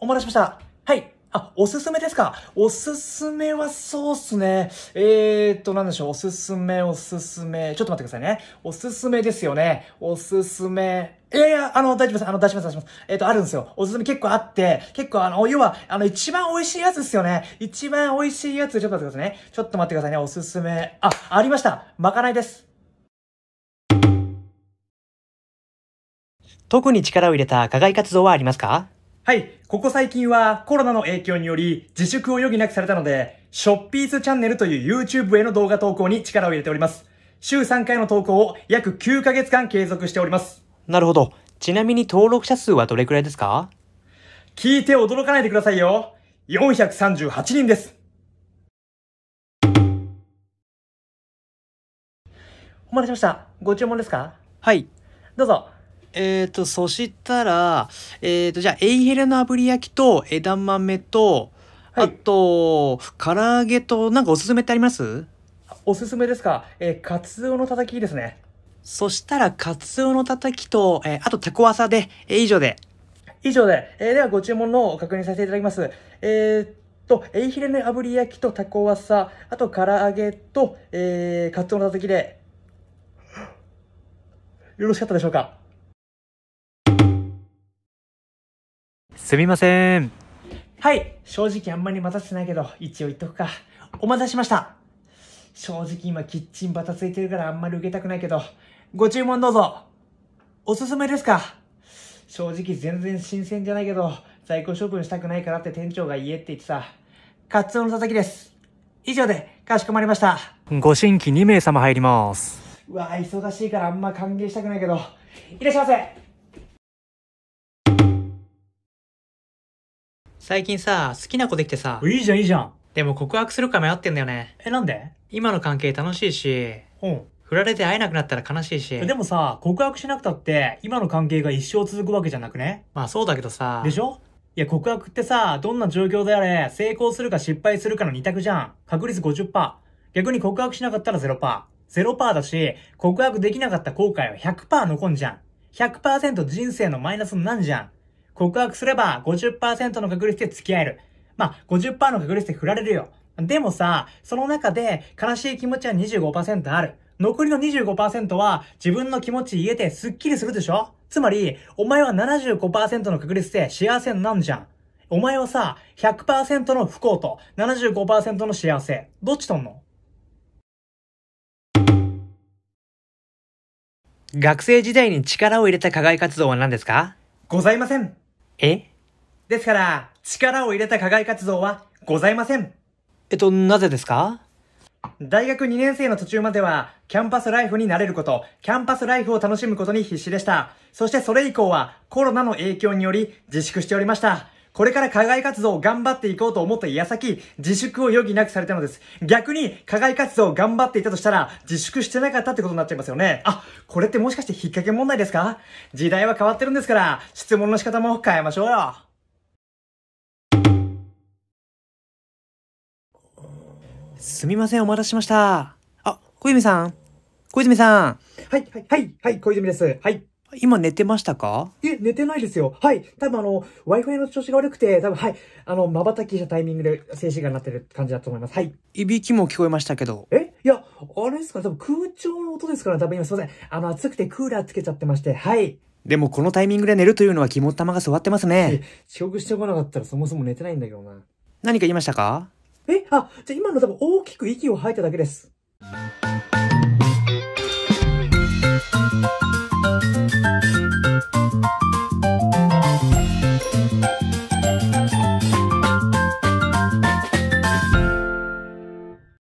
お待たせしました。はい。あ、おすすめですかおすすめはそうっすね。えーと、なんでしょう。おすすめ、おすすめ。ちょっと待ってくださいね。おすすめですよね。おすすめ。いやいや、あの、大丈夫です。あの、出します、出します。えっ、ー、と、あるんですよ。おすすめ結構あって、結構あの、要は、あの、一番美味しいやつですよね。一番美味しいやつ、ちょっと待ってくださいね。ちょっと待ってくださいね。おすすめ。あ、ありました。まかないです。特に力を入れた課外活動はありますかはい、ここ最近はコロナの影響により自粛を余儀なくされたので、ショッピーズチャンネルという YouTube への動画投稿に力を入れております。週3回の投稿を約9ヶ月間継続しております。なるほど。ちなみに登録者数はどれくらいですか聞いて驚かないでくださいよ。438人です。お待たせしました。ご注文ですかはい。どうぞ。えっ、ー、と、そしたら、えっ、ー、と、じゃあ、エイヘラの炙り焼きと枝豆と、はい、あと、唐揚げと、なんかおすすめってありますおすすめですかえー、カツオのたたきですね。そしたら、カツオのたたきと、えー、あとタコワサで、えー、以上で。以上で、えー、ではご注文の確認させていただきます。えー、と、エイヒレの炙り焼きとタコワサ、あと唐揚げと、えー、カツオのたたきで、よろしかったでしょうかすみません。はい。正直あんまり待たせてないけど、一応言っとくか。お待たせしました。正直今キッチンバタついてるからあんまり受けたくないけど、ご注文どうぞ。おすすめですか正直全然新鮮じゃないけど、在庫処分したくないからって店長が言えって言ってさ、カツオのたたきです。以上で、かしこまりました。ご新規2名様入ります。うわぁ、忙しいからあんま歓迎したくないけど、いらっしゃいませ最近さ、好きな子できてさ。いいじゃん、いいじゃん。でも告白するか迷ってんだよね。え、なんで今の関係楽しいし、うん。振られて会えなくなったら悲しいし。でもさ、告白しなくたって、今の関係が一生続くわけじゃなくねまあそうだけどさ。でしょいや、告白ってさ、どんな状況であれ、成功するか失敗するかの2択じゃん。確率50%。逆に告白しなかったら0%。0%だし、告白できなかった後悔は100%残んじゃん。100%人生のマイナスになんじゃん。告白すれば50%の確率で付き合える。まあ、50%の確率で振られるよ。でもさ、その中で悲しい気持ちは25%ある。残りの25%は自分の気持ち言えてスッキリするでしょつまり、お前は75%の確率で幸せになんじゃん。お前はさ、100%の不幸と75%の幸せ。どっちとんの学生時代に力を入れた課外活動は何ですかございません。えですから、力を入れた課外活動はございません。えっと、なぜですか大学2年生の途中までは、キャンパスライフになれること、キャンパスライフを楽しむことに必死でした。そしてそれ以降は、コロナの影響により自粛しておりました。これから課外活動を頑張っていこうと思った矢先、自粛を余儀なくされたのです。逆に、課外活動を頑張っていたとしたら、自粛してなかったってことになっちゃいますよね。あ、これってもしかして引っ掛け問題ですか時代は変わってるんですから、質問の仕方も変えましょうよ。すみません、お待たせしました。あ、小泉さん。小泉さん。はい、はい、はい、はい、小泉です。はい。今寝てましたかえ、寝てないですよ。はい。多分あの、Wi-Fi の調子が悪くて、多分はい。あの、瞬きしたタイミングで静止画になってる感じだと思います。はい。いびきも聞こえましたけど。えいや、あれですか多分空調の音ですから、多分今すいません。あの、暑くてクーラーつけちゃってまして、はい。でもこのタイミングで寝るというのは肝っ玉が座ってますね。遅刻してこなかったらそもそも寝てないんだけどな。何か言いましたかえあ、じゃあ今の多分大きく息を吐いただけです。